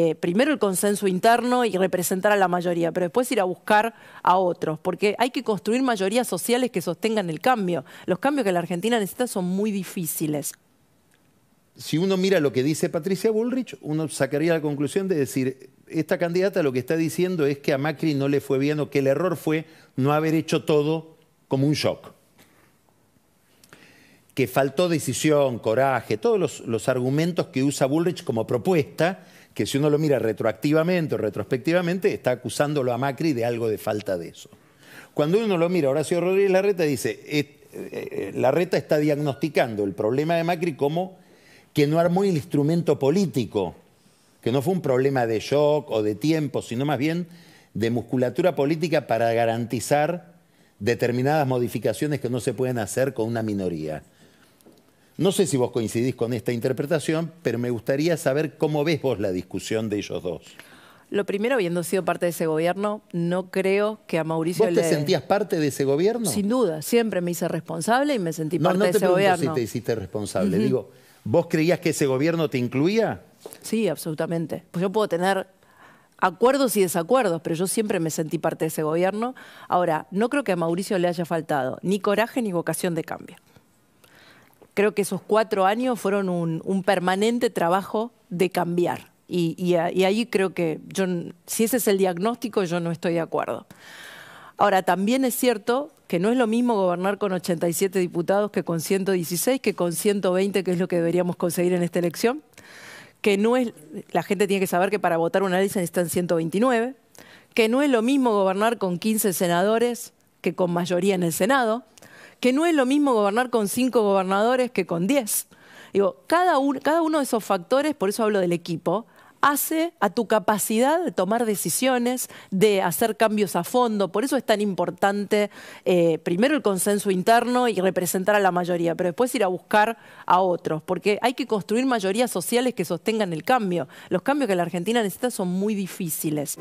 Eh, primero el consenso interno y representar a la mayoría, pero después ir a buscar a otros, porque hay que construir mayorías sociales que sostengan el cambio. Los cambios que la Argentina necesita son muy difíciles. Si uno mira lo que dice Patricia Bullrich, uno sacaría la conclusión de decir, esta candidata lo que está diciendo es que a Macri no le fue bien o que el error fue no haber hecho todo como un shock. Que faltó decisión, coraje, todos los argumentos que usa Bullrich como propuesta que si uno lo mira retroactivamente o retrospectivamente, está acusándolo a Macri de algo de falta de eso. Cuando uno lo mira, Horacio Rodríguez Larreta dice, eh, eh, Larreta está diagnosticando el problema de Macri como que no armó el instrumento político, que no fue un problema de shock o de tiempo, sino más bien de musculatura política para garantizar determinadas modificaciones que no se pueden hacer con una minoría. No sé si vos coincidís con esta interpretación, pero me gustaría saber cómo ves vos la discusión de ellos dos. Lo primero, habiendo sido parte de ese gobierno, no creo que a Mauricio ¿Vos te sentías parte de ese gobierno? Sin duda, siempre me hice responsable y me sentí parte de ese gobierno. No, te si te hiciste responsable. Digo, ¿vos creías que ese gobierno te incluía? Sí, absolutamente. Pues yo puedo tener acuerdos y desacuerdos, pero yo siempre me sentí parte de ese gobierno. Ahora, no creo que a Mauricio le haya faltado ni coraje ni vocación de cambio creo que esos cuatro años fueron un, permanente trabajo de cambiar. Y, ahí creo que yo, si ese es el diagnóstico, yo no estoy de acuerdo. Ahora, también es cierto que no es lo mismo gobernar con 87 diputados que con 116, que con 120, que es lo que deberíamos conseguir en esta elección, que no es, la gente tiene que saber que para votar una ley se necesitan 129, que no es lo mismo gobernar con 15 senadores que con mayoría en el Senado, que no es lo mismo gobernar con cinco gobernadores que con diez. Digo, cada, uno de esos factores, por eso hablo del equipo, hace a tu capacidad de tomar decisiones, de hacer cambios a fondo. Por eso es tan importante eh, primero el consenso interno y representar a la mayoría, pero después ir a buscar a otros, porque hay que construir mayorías sociales que sostengan el cambio. Los cambios que la Argentina necesita son muy difíciles.